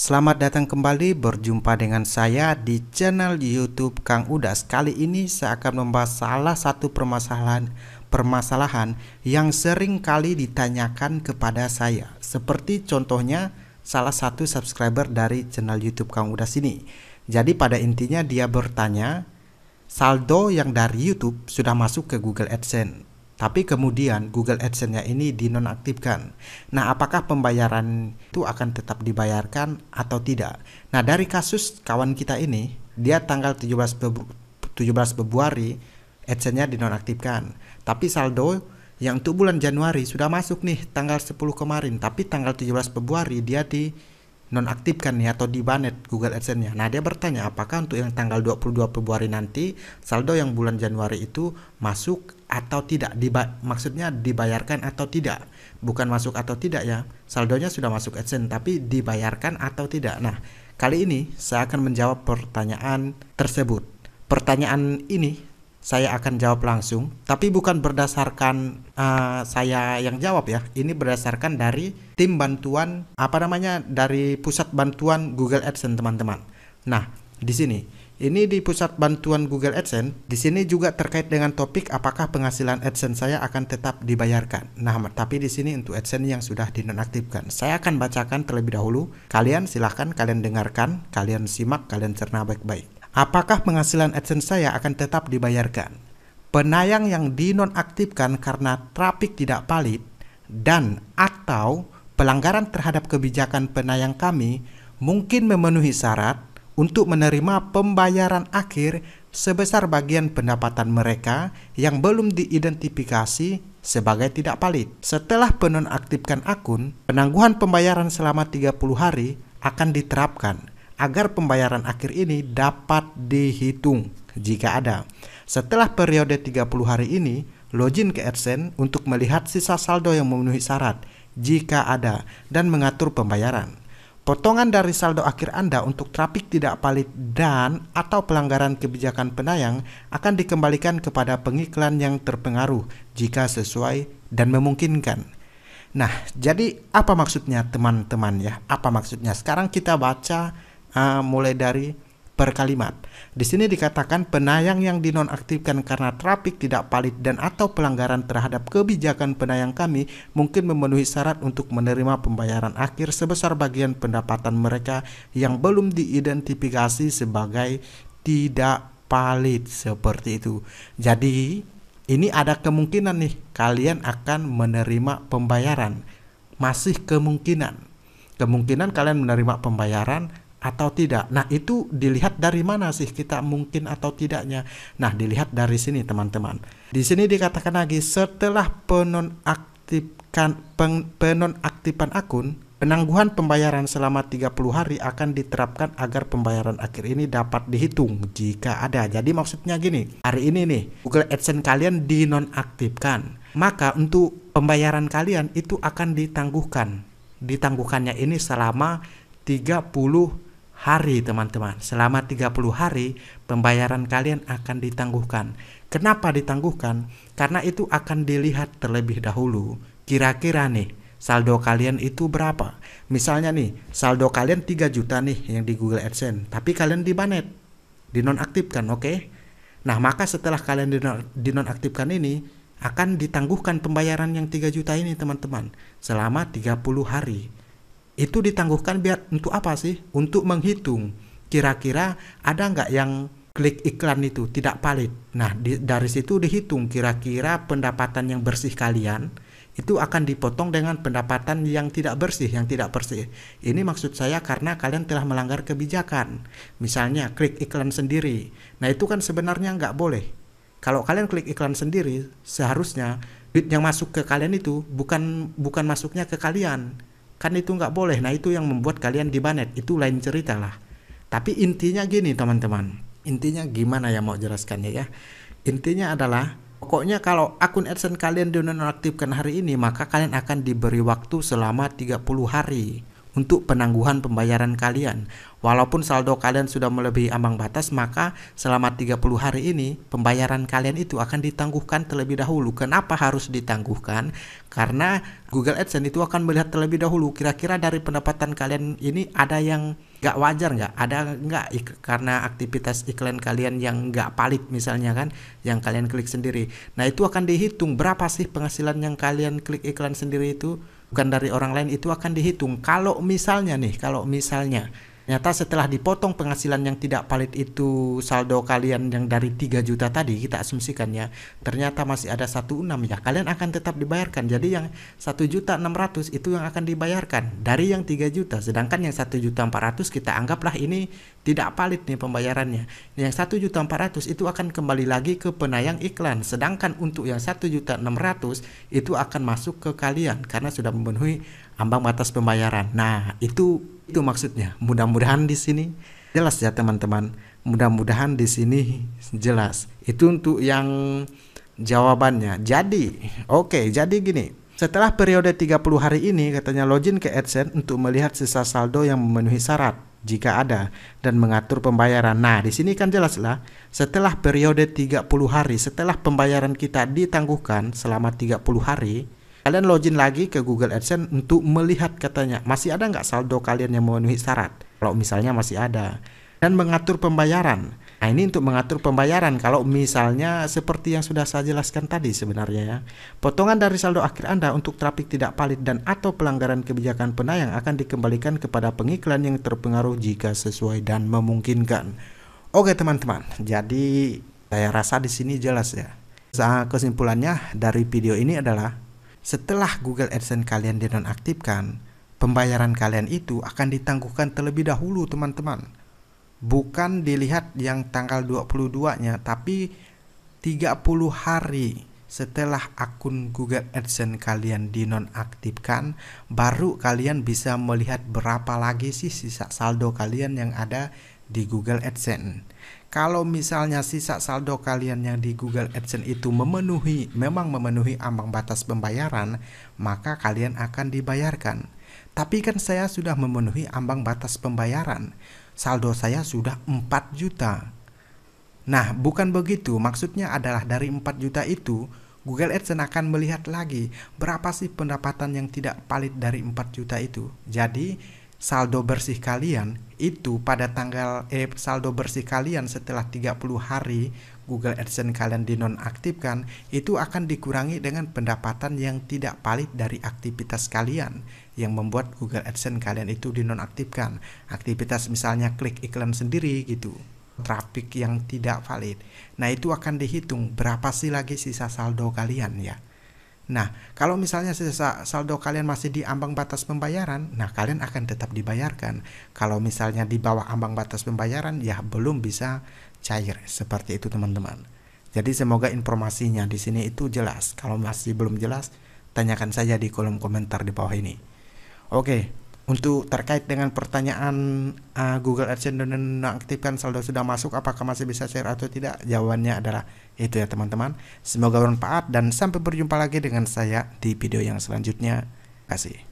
Selamat datang kembali berjumpa dengan saya di channel YouTube Kang Udas. Kali ini saya akan membahas salah satu permasalahan permasalahan yang sering kali ditanyakan kepada saya. Seperti contohnya salah satu subscriber dari channel YouTube Kang Udas ini. Jadi pada intinya dia bertanya, saldo yang dari YouTube sudah masuk ke Google AdSense. Tapi kemudian Google AdSense-nya ini dinonaktifkan. Nah, apakah pembayaran itu akan tetap dibayarkan atau tidak? Nah, dari kasus kawan kita ini, dia tanggal 17 belas 17 Februari AdSense-nya dinonaktifkan. Tapi saldo yang untuk bulan Januari sudah masuk nih tanggal 10 kemarin, tapi tanggal 17 Februari dia di nonaktifkan nih atau di banet Google AdSense-nya. Nah, dia bertanya apakah untuk yang tanggal 22 Februari nanti saldo yang bulan Januari itu masuk atau tidak Diba maksudnya dibayarkan atau tidak bukan masuk atau tidak ya saldonya sudah masuk adsense tapi dibayarkan atau tidak nah kali ini saya akan menjawab pertanyaan tersebut pertanyaan ini saya akan jawab langsung tapi bukan berdasarkan uh, saya yang jawab ya ini berdasarkan dari tim bantuan apa namanya dari pusat bantuan Google AdSense teman-teman nah di sini ini di pusat bantuan Google AdSense. Di sini juga terkait dengan topik apakah penghasilan AdSense saya akan tetap dibayarkan. Nah, tapi di sini untuk AdSense yang sudah dinonaktifkan. Saya akan bacakan terlebih dahulu. Kalian silahkan kalian dengarkan, kalian simak, kalian cerna baik-baik. Apakah penghasilan AdSense saya akan tetap dibayarkan? Penayang yang dinonaktifkan karena trafik tidak valid dan atau pelanggaran terhadap kebijakan penayang kami mungkin memenuhi syarat untuk menerima pembayaran akhir sebesar bagian pendapatan mereka yang belum diidentifikasi sebagai tidak valid. Setelah penonaktifkan akun, penangguhan pembayaran selama 30 hari akan diterapkan agar pembayaran akhir ini dapat dihitung jika ada. Setelah periode 30 hari ini, login ke AdSense untuk melihat sisa saldo yang memenuhi syarat jika ada dan mengatur pembayaran. Potongan dari saldo akhir Anda untuk trafik tidak valid dan atau pelanggaran kebijakan penayang akan dikembalikan kepada pengiklan yang terpengaruh jika sesuai dan memungkinkan. Nah, jadi apa maksudnya teman-teman ya? Apa maksudnya? Sekarang kita baca uh, mulai dari per kalimat. Di sini dikatakan penayang yang dinonaktifkan karena trafik tidak valid dan atau pelanggaran terhadap kebijakan penayang kami mungkin memenuhi syarat untuk menerima pembayaran akhir sebesar bagian pendapatan mereka yang belum diidentifikasi sebagai tidak valid seperti itu. Jadi ini ada kemungkinan nih kalian akan menerima pembayaran. Masih kemungkinan. Kemungkinan kalian menerima pembayaran atau tidak. Nah, itu dilihat dari mana sih kita mungkin atau tidaknya. Nah, dilihat dari sini teman-teman. Di sini dikatakan lagi setelah penonaktifkan pen, penonaktifan akun, penangguhan pembayaran selama 30 hari akan diterapkan agar pembayaran akhir ini dapat dihitung jika ada. Jadi maksudnya gini, hari ini nih Google AdSense kalian dinonaktifkan. Maka untuk pembayaran kalian itu akan ditangguhkan. Ditangguhkannya ini selama 30 hari teman-teman. Selama 30 hari pembayaran kalian akan ditangguhkan. Kenapa ditangguhkan? Karena itu akan dilihat terlebih dahulu. Kira-kira nih saldo kalian itu berapa? Misalnya nih, saldo kalian 3 juta nih yang di Google AdSense, tapi kalian dibanet, dinonaktifkan, oke? Okay? Nah, maka setelah kalian dinonaktifkan ini akan ditangguhkan pembayaran yang 3 juta ini, teman-teman, selama 30 hari itu ditangguhkan biar untuk apa sih? Untuk menghitung kira-kira ada nggak yang klik iklan itu tidak valid. Nah, di, dari situ dihitung kira-kira pendapatan yang bersih kalian itu akan dipotong dengan pendapatan yang tidak bersih, yang tidak bersih. Ini maksud saya karena kalian telah melanggar kebijakan. Misalnya klik iklan sendiri. Nah, itu kan sebenarnya nggak boleh. Kalau kalian klik iklan sendiri, seharusnya duit yang masuk ke kalian itu bukan bukan masuknya ke kalian, kan itu nggak boleh nah itu yang membuat kalian dibanet itu lain cerita lah tapi intinya gini teman-teman intinya gimana ya mau jelaskannya ya intinya adalah pokoknya kalau akun AdSense kalian dinonaktifkan hari ini maka kalian akan diberi waktu selama 30 hari untuk penangguhan pembayaran kalian. Walaupun saldo kalian sudah melebihi ambang batas, maka selama 30 hari ini pembayaran kalian itu akan ditangguhkan terlebih dahulu. Kenapa harus ditangguhkan? Karena Google AdSense itu akan melihat terlebih dahulu kira-kira dari pendapatan kalian ini ada yang nggak wajar nggak ada nggak karena aktivitas iklan kalian yang nggak palit misalnya kan yang kalian klik sendiri nah itu akan dihitung berapa sih penghasilan yang kalian klik iklan sendiri itu bukan dari orang lain itu akan dihitung. Kalau misalnya nih, kalau misalnya Ternyata setelah dipotong penghasilan yang tidak valid itu saldo kalian yang dari 3 juta tadi kita asumsikan ya. Ternyata masih ada 16 ya. Kalian akan tetap dibayarkan. Jadi yang satu juta ratus itu yang akan dibayarkan dari yang 3 juta. Sedangkan yang satu juta ratus kita anggaplah ini tidak valid nih pembayarannya. Yang satu juta ratus itu akan kembali lagi ke penayang iklan. Sedangkan untuk yang satu juta ratus itu akan masuk ke kalian karena sudah memenuhi ambang batas pembayaran. Nah, itu itu maksudnya. Mudah-mudahan di sini jelas ya teman-teman. Mudah-mudahan di sini jelas. Itu untuk yang jawabannya. Jadi, oke, okay, jadi gini. Setelah periode 30 hari ini katanya login ke AdSense untuk melihat sisa saldo yang memenuhi syarat jika ada dan mengatur pembayaran. Nah, di sini kan jelas lah, setelah periode 30 hari setelah pembayaran kita ditangguhkan selama 30 hari, kalian login lagi ke Google AdSense untuk melihat katanya masih ada nggak saldo kalian yang memenuhi syarat kalau misalnya masih ada dan mengatur pembayaran nah ini untuk mengatur pembayaran kalau misalnya seperti yang sudah saya jelaskan tadi sebenarnya ya potongan dari saldo akhir Anda untuk trafik tidak valid dan atau pelanggaran kebijakan penayang akan dikembalikan kepada pengiklan yang terpengaruh jika sesuai dan memungkinkan oke teman-teman jadi saya rasa di sini jelas ya kesimpulannya dari video ini adalah setelah Google AdSense kalian dinonaktifkan, pembayaran kalian itu akan ditangguhkan terlebih dahulu teman-teman. Bukan dilihat yang tanggal 22-nya, tapi 30 hari setelah akun Google AdSense kalian dinonaktifkan, baru kalian bisa melihat berapa lagi sih sisa saldo kalian yang ada di Google AdSense kalau misalnya sisa saldo kalian yang di Google AdSense itu memenuhi memang memenuhi ambang batas pembayaran, maka kalian akan dibayarkan. Tapi kan saya sudah memenuhi ambang batas pembayaran. Saldo saya sudah 4 juta. Nah, bukan begitu. Maksudnya adalah dari 4 juta itu Google AdSense akan melihat lagi berapa sih pendapatan yang tidak valid dari 4 juta itu. Jadi, saldo bersih kalian itu pada tanggal eh saldo bersih kalian setelah 30 hari Google AdSense kalian dinonaktifkan itu akan dikurangi dengan pendapatan yang tidak valid dari aktivitas kalian yang membuat Google AdSense kalian itu dinonaktifkan. Aktivitas misalnya klik iklan sendiri gitu trafik yang tidak valid. Nah, itu akan dihitung berapa sih lagi sisa saldo kalian ya. Nah, kalau misalnya sisa saldo kalian masih di ambang batas pembayaran, nah kalian akan tetap dibayarkan. Kalau misalnya di bawah ambang batas pembayaran, ya belum bisa cair. Seperti itu teman-teman. Jadi semoga informasinya di sini itu jelas. Kalau masih belum jelas, tanyakan saja di kolom komentar di bawah ini. Oke, untuk terkait dengan pertanyaan uh, Google AdSense dan nonaktifkan saldo sudah masuk apakah masih bisa share atau tidak? Jawabannya adalah itu ya teman-teman. Semoga bermanfaat dan sampai berjumpa lagi dengan saya di video yang selanjutnya. Kasih.